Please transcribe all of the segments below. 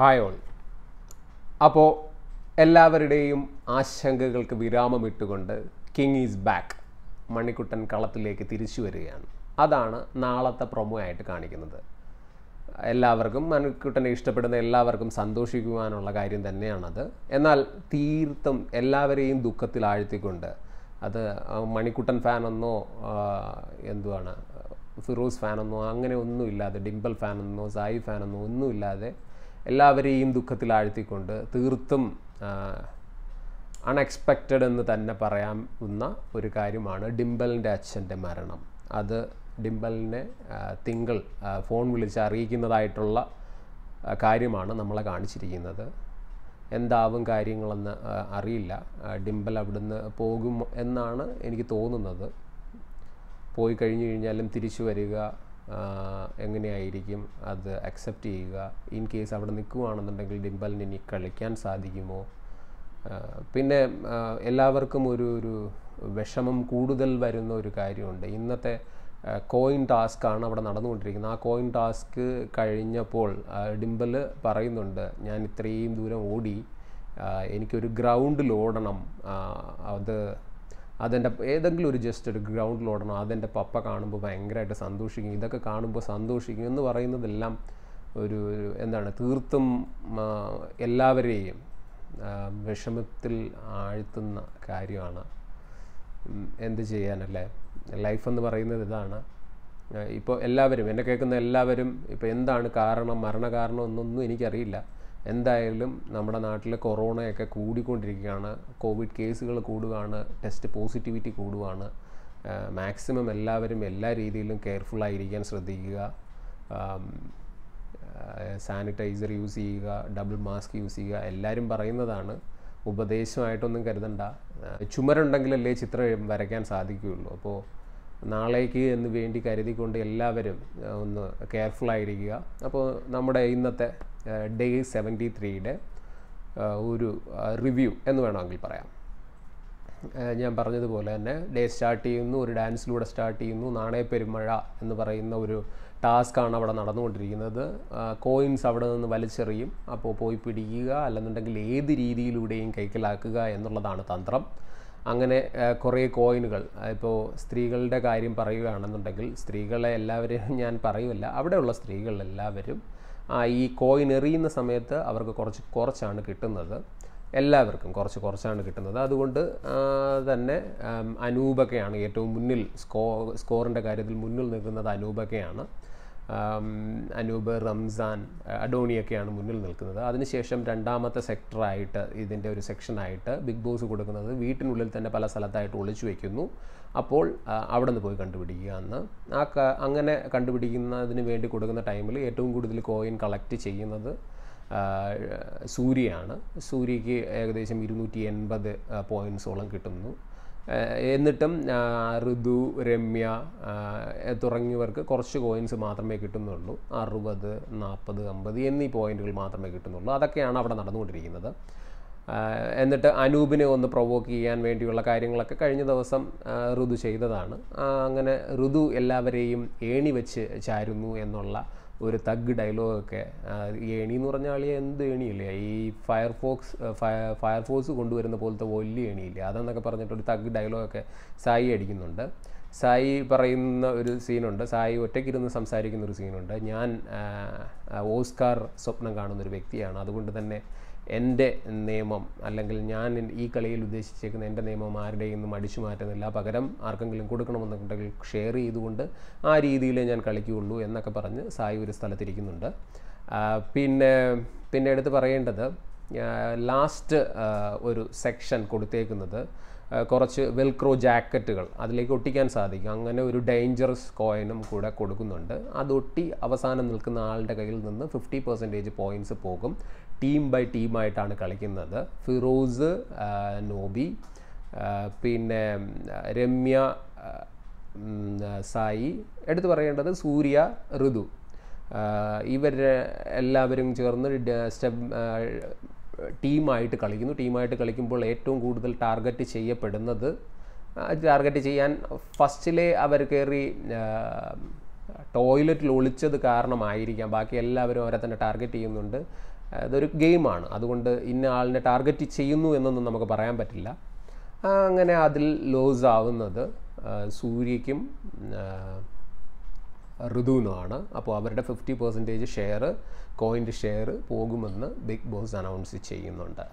hi all അപ്പോൾ എല്ലാവരുടെയും ആശങ്കകൾക്ക് വിരാമമിട്ടുകൊണ്ട് കിങ് ഈസ് ബാക്ക് മണിക്കുട്ടൻ കളത്തിലേക്ക് തിരിച്ചു വരികയാണ് അതാണ് നാളത്തെ പ്രൊമോ ആയിട്ട് കാണിക്കുന്നത് എല്ലാവർക്കും മണിക്കുട്ടനെ ഇഷ്ടപ്പെടുന്ന എല്ലാവർക്കും സന്തോഷിക്കുവാനുള്ള കാര്യം തന്നെയാണത് എന്നാൽ തീർത്തും എല്ലാവരെയും ദുഃഖത്തിൽ ആഴ്ത്തിക്കൊണ്ട് അത് മണിക്കുട്ടൻ ഫാനെന്നോ എന്തുവാണ് ഫിറോസ് ഫാനെന്നോ അങ്ങനെ ഒന്നുമില്ലാതെ ഡിംപിൾ ഫാനെന്നോ സായി ഫാനെന്നോ ഒന്നുമില്ലാതെ എല്ലാവരെയും ദുഃഖത്തിൽ ആഴ്ത്തിക്കൊണ്ട് തീർത്തും അൺഎക്സ്പെക്റ്റഡ് എന്ന് തന്നെ പറയാവുന്ന ഒരു കാര്യമാണ് ഡിംബലിൻ്റെ അച്ഛൻ്റെ മരണം അത് ഡിംബലിനെ തിങ്കൾ ഫോൺ വിളിച്ച് അറിയിക്കുന്നതായിട്ടുള്ള കാര്യമാണ് നമ്മളെ കാണിച്ചിരിക്കുന്നത് എന്താവും കാര്യങ്ങളെന്ന് അറിയില്ല ഡിംബൽ അവിടുന്ന് പോകും എന്നാണ് എനിക്ക് തോന്നുന്നത് പോയി കഴിഞ്ഞു കഴിഞ്ഞാലും തിരിച്ചു വരിക എങ്ങനെയായിരിക്കും അത് അക്സെപ്റ്റ് ചെയ്യുക ഇൻ കേസ് അവിടെ നിൽക്കുകയാണെന്നുണ്ടെങ്കിൽ ഡിംബലിന് ഇനി കളിക്കാൻ സാധിക്കുമോ പിന്നെ എല്ലാവർക്കും ഒരു ഒരു വിഷമം കൂടുതൽ വരുന്ന ഒരു കാര്യമുണ്ട് ഇന്നത്തെ കോയിൻ ടാസ്ക് ആണ് അവിടെ നടന്നുകൊണ്ടിരിക്കുന്നത് ആ കോയിൻ ടാസ്ക് കഴിഞ്ഞപ്പോൾ ഡിംബൽ പറയുന്നുണ്ട് ഞാൻ ഇത്രയും ദൂരം ഓടി എനിക്കൊരു ഗ്രൗണ്ടിൽ ഓടണം അത് അതെൻ്റെ ഏതെങ്കിലും ഒരു ജസ്റ്റ് ഒരു ഓടണം അതെൻ്റെ പപ്പ കാണുമ്പോൾ ഭയങ്കരമായിട്ട് സന്തോഷിക്കും ഇതൊക്കെ കാണുമ്പോൾ സന്തോഷിക്കും എന്ന് പറയുന്നതെല്ലാം ഒരു എന്താണ് തീർത്തും എല്ലാവരെയും വിഷമത്തിൽ ആഴ്ത്തുന്ന കാര്യമാണ് എന്ത് ചെയ്യാനല്ലേ ലൈഫ് എന്ന് പറയുന്നത് ഇതാണ് ഇപ്പോൾ എല്ലാവരും എന്നെ കേൾക്കുന്ന എല്ലാവരും ഇപ്പോൾ എന്താണ് കാരണം മരണകാരണം എന്നൊന്നും എനിക്കറിയില്ല എന്തായാലും നമ്മുടെ നാട്ടിൽ കൊറോണയൊക്കെ കൂടിക്കൊണ്ടിരിക്കുകയാണ് കോവിഡ് കേസുകൾ കൂടുകയാണ് ടെസ്റ്റ് പോസിറ്റിവിറ്റി കൂടുകയാണ് മാക്സിമം എല്ലാവരും എല്ലാ രീതിയിലും കെയർഫുള്ളായിരിക്കാൻ ശ്രദ്ധിക്കുക സാനിറ്റൈസർ യൂസ് ചെയ്യുക ഡബിൾ മാസ്ക് യൂസ് ചെയ്യുക എല്ലാവരും പറയുന്നതാണ് ഉപദേശമായിട്ടൊന്നും കരുതണ്ട ചുമരുണ്ടെങ്കിലല്ലേ ചിത്രം വരയ്ക്കാൻ സാധിക്കുകയുള്ളൂ അപ്പോൾ നാളേക്ക് എന്ന് വേണ്ടി കരുതിക്കൊണ്ട് എല്ലാവരും ഒന്ന് കെയർഫുള്ളായിരിക്കുക അപ്പോൾ നമ്മുടെ ഇന്നത്തെ ഡേ സെവൻറ്റി ത്രീയുടെ ഒരു റിവ്യൂ എന്ന് വേണമെങ്കിൽ പറയാം ഞാൻ പറഞ്ഞതുപോലെ തന്നെ ഡേ സ്റ്റാർട്ട് ചെയ്യുന്നു ഒരു ഡാൻസിലൂടെ സ്റ്റാർട്ട് ചെയ്യുന്നു നാണയ പെരുമഴ എന്ന് പറയുന്ന ഒരു ടാസ്ക്കാണ് അവിടെ നടന്നുകൊണ്ടിരിക്കുന്നത് കോയിൻസ് അവിടെ നിന്ന് വലിച്ചെറിയും അപ്പോൾ പോയി പിടിക്കുക അല്ലെന്നുണ്ടെങ്കിൽ ഏത് രീതിയിലൂടെയും കൈക്കലാക്കുക എന്നുള്ളതാണ് തന്ത്രം അങ്ങനെ കുറേ കോയിനുകൾ ഇപ്പോൾ സ്ത്രീകളുടെ കാര്യം പറയുകയാണെന്നുണ്ടെങ്കിൽ സ്ത്രീകളെ എല്ലാവരെയും ഞാൻ പറയുമല്ല അവിടെയുള്ള സ്ത്രീകളെല്ലാവരും ഈ കോയിൻ എറിയുന്ന സമയത്ത് അവർക്ക് കുറച്ച് കുറച്ചാണ് കിട്ടുന്നത് എല്ലാവർക്കും കുറച്ച് കുറച്ചാണ് കിട്ടുന്നത് അതുകൊണ്ട് തന്നെ അനൂപൊക്കെയാണ് ഏറ്റവും മുന്നിൽ സ്കോ സ്കോറിൻ്റെ കാര്യത്തിൽ മുന്നിൽ നിൽക്കുന്നത് അനൂപൊക്കെയാണ് അനൂപ് റംസാൻ അഡോണിയൊക്കെയാണ് മുന്നിൽ നിൽക്കുന്നത് അതിനുശേഷം രണ്ടാമത്തെ സെക്ടറായിട്ട് ഇതിൻ്റെ ഒരു സെക്ഷനായിട്ട് ബിഗ് ബോസ് കൊടുക്കുന്നത് വീട്ടിനുള്ളിൽ തന്നെ പല സ്ഥലത്തായിട്ട് ഒളിച്ചു വയ്ക്കുന്നു അപ്പോൾ അവിടെ നിന്ന് പോയി കണ്ടുപിടിക്കുക എന്ന് ആ അങ്ങനെ കണ്ടുപിടിക്കുന്നതിന് വേണ്ടി കൊടുക്കുന്ന ടൈമിൽ ഏറ്റവും കൂടുതൽ കോയിൻ കളക്ട് ചെയ്യുന്നത് സൂര്യയാണ് സൂര്യക്ക് ഏകദേശം ഇരുന്നൂറ്റി എൺപത് പോയിൻസോളം കിട്ടുന്നു എന്നിട്ടും ഋതു രമ്യ തുടങ്ങിയവർക്ക് കുറച്ച് കോയിൻസ് മാത്രമേ കിട്ടുന്നുള്ളൂ അറുപത് നാൽപ്പത് അമ്പത് എന്നീ പോയിന്റുകൾ മാത്രമേ കിട്ടുന്നുള്ളൂ അതൊക്കെയാണ് അവിടെ നടന്നുകൊണ്ടിരിക്കുന്നത് എന്നിട്ട് അനൂപിനെ ഒന്ന് പ്രൊവോക്ക് ചെയ്യാൻ വേണ്ടിയുള്ള കാര്യങ്ങളൊക്കെ കഴിഞ്ഞ ദിവസം ഋതു ചെയ്തതാണ് അങ്ങനെ ഋതു എല്ലാവരെയും ഏണി വെച്ച് ചാരുന്നു എന്നുള്ള ഒരു തഗ് ഡയലോഗൊക്കെ ഏണി എന്ന് പറഞ്ഞ ആളിയെ എന്ത് ഏണിയില്ലേ ഈ ഫയർഫോക്സ് ഫയർഫോഴ്സ് കൊണ്ടുവരുന്ന പോലത്തെ വലിയ ഏണിയില്ലേ അതെന്നൊക്കെ പറഞ്ഞിട്ട് ഒരു തഗ് ഡയലോഗൊക്കെ സായി അടിക്കുന്നുണ്ട് സായി പറയുന്ന ഒരു സീനുണ്ട് സായി ഒറ്റയ്ക്കിരുന്ന് സംസാരിക്കുന്ന ഒരു സീനുണ്ട് ഞാൻ ഓസ്കാർ സ്വപ്നം കാണുന്ന ഒരു വ്യക്തിയാണ് അതുകൊണ്ട് തന്നെ എൻ്റെ നിയമം അല്ലെങ്കിൽ ഞാൻ ഈ കളിയിൽ ഉദ്ദേശിച്ചേക്കുന്ന എൻ്റെ നിയമം ആരുടെയും ഒന്നും അടിച്ചു മാറ്റുന്നില്ല പകരം ആർക്കെങ്കിലും കൊടുക്കണമെന്നുണ്ടെങ്കിൽ ഷെയർ ചെയ്തുകൊണ്ട് ആ രീതിയിലേ ഞാൻ കളിക്കുകയുള്ളൂ എന്നൊക്കെ പറഞ്ഞ് സായി ഒരു സ്ഥലത്തിരിക്കുന്നുണ്ട് പിന്നെ പിന്നെ എടുത്ത് പറയേണ്ടത് ലാസ്റ്റ് ഒരു സെക്ഷൻ കൊടുത്തേക്കുന്നത് കുറച്ച് വെൽക്രോ ജാക്കറ്റുകൾ അതിലേക്ക് ഒട്ടിക്കാൻ സാധിക്കും അങ്ങനെ ഒരു ഡേഞ്ചറസ് കോയിനും കൂടെ കൊടുക്കുന്നുണ്ട് അതൊട്ടി അവസാനം നിൽക്കുന്ന ആളുടെ കയ്യിൽ നിന്ന് ഫിഫ്റ്റി പെർസെൻറ്റേജ് പോയിൻറ്റ്സ് പോകും ടീം ബൈ ടീമായിട്ടാണ് കളിക്കുന്നത് ഫിറോസ് നോബി പിന്നെ രമ്യ സായി എടുത്തു പറയേണ്ടത് സൂര്യ ഋതു ഇവർ എല്ലാവരും ചേർന്ന് സ്റ്റെപ്പ് ടീമായിട്ട് കളിക്കുന്നു ടീമായിട്ട് കളിക്കുമ്പോൾ ഏറ്റവും കൂടുതൽ ടാർഗറ്റ് ചെയ്യപ്പെടുന്നത് ടാർഗറ്റ് ചെയ്യാൻ ഫസ്റ്റിലെ അവർ കയറി ടോയ്ലറ്റിൽ ഒളിച്ചത് കാരണമായിരിക്കാം ബാക്കി എല്ലാവരും അവരെ തന്നെ ടാർഗറ്റ് ചെയ്യുന്നുണ്ട് അതൊരു ഗെയിമാണ് അതുകൊണ്ട് ഇന്ന ആളിനെ ടാർഗറ്റ് ചെയ്യുന്നു എന്നൊന്നും നമുക്ക് പറയാൻ പറ്റില്ല അങ്ങനെ അതിൽ ലോസ് ആവുന്നത് സൂര്യക്കും ഋതു എന്നാണ് അപ്പോൾ അവരുടെ ഫിഫ്റ്റി പെർസെൻറ്റേജ് ഷെയർ കോയിൻ്റെ ഷെയർ പോകുമെന്ന് ബിഗ് ബോസ് അനൗൺസ് ചെയ്യുന്നുണ്ട്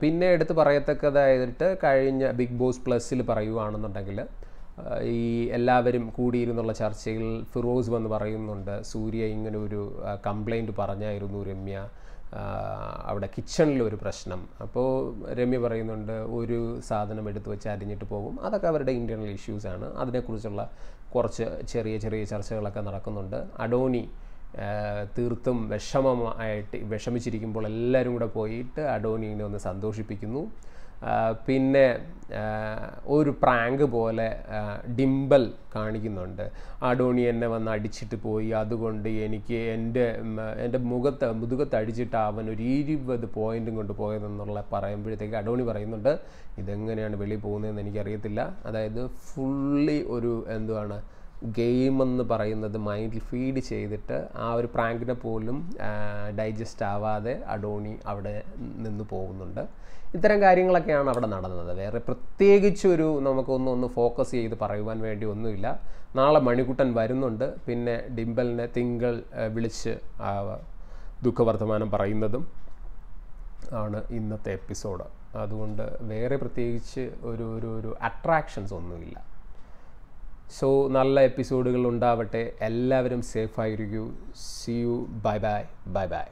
പിന്നെ എടുത്ത് പറയത്തക്കതായിട്ട് കഴിഞ്ഞ ബിഗ് ബോസ് പ്ലസ്സിൽ പറയുകയാണെന്നുണ്ടെങ്കിൽ ഈ എല്ലാവരും കൂടിയിരുന്നുള്ള ചർച്ചയിൽ ഫിറോസ് വന്ന് പറയുന്നുണ്ട് സൂര്യ ഇങ്ങനെ ഒരു കംപ്ലൈൻറ്റ് പറഞ്ഞായിരുന്നു രമ്യ അവിടെ കിച്ചണിൽ ഒരു പ്രശ്നം അപ്പോൾ രമ്യ പറയുന്നുണ്ട് ഒരു സാധനം എടുത്തു വെച്ച് അരിഞ്ഞിട്ട് പോകും അതൊക്കെ അവരുടെ ഇൻറ്റേർണൽ ഇഷ്യൂസാണ് അതിനെക്കുറിച്ചുള്ള കുറച്ച് ചെറിയ ചെറിയ ചർച്ചകളൊക്കെ നടക്കുന്നുണ്ട് അഡോണി തീർത്തും വിഷമമായിട്ട് വിഷമിച്ചിരിക്കുമ്പോൾ എല്ലാവരും കൂടെ പോയിട്ട് അഡോണിനെ ഒന്ന് സന്തോഷിപ്പിക്കുന്നു പിന്നെ ഒരു പ്രാങ്ക് പോലെ ഡിംബൽ കാണിക്കുന്നുണ്ട് അടോണി എന്നെ വന്ന് അടിച്ചിട്ട് പോയി അതുകൊണ്ട് എനിക്ക് എൻ്റെ എൻ്റെ മുഖത്ത് മുതുകത്ത് അടിച്ചിട്ട് അവൻ ഒരു ഇരുപത് പോയിൻറ്റും കൊണ്ട് പോയതെന്നുള്ള പറയുമ്പോഴത്തേക്ക് അടോണി പറയുന്നുണ്ട് ഇതെങ്ങനെയാണ് വെളിയിൽ പോകുന്നതെന്ന് എനിക്കറിയത്തില്ല അതായത് ഫുള്ളി ഒരു എന്തുവാണ് ഗെയിം എന്ന് പറയുന്നത് മൈൻഡിൽ ഫീഡ് ചെയ്തിട്ട് ആ ഒരു പ്രാങ്കിനെ പോലും ഡൈജസ്റ്റ് ആവാതെ അഡോണി അവിടെ നിന്ന് പോകുന്നുണ്ട് ഇത്തരം കാര്യങ്ങളൊക്കെയാണ് അവിടെ നടന്നത് വേറെ പ്രത്യേകിച്ച് ഒരു നമുക്കൊന്നും ഒന്ന് ഫോക്കസ് ചെയ്ത് പറയുവാൻ വേണ്ടി ഒന്നുമില്ല നാളെ മണിക്കുട്ടൻ വരുന്നുണ്ട് പിന്നെ ഡിംബലിനെ തിങ്കൾ വിളിച്ച് ദുഃഖവർത്തമാനം പറയുന്നതും ആണ് ഇന്നത്തെ എപ്പിസോഡ് അതുകൊണ്ട് വേറെ പ്രത്യേകിച്ച് ഒരു ഒരു ഒരു അട്രാക്ഷൻസ് ഒന്നുമില്ല സോ നല്ല എപ്പിസോഡുകൾ ഉണ്ടാവട്ടെ എല്ലാവരും സേഫായിരിക്കൂ see you bye bye bye by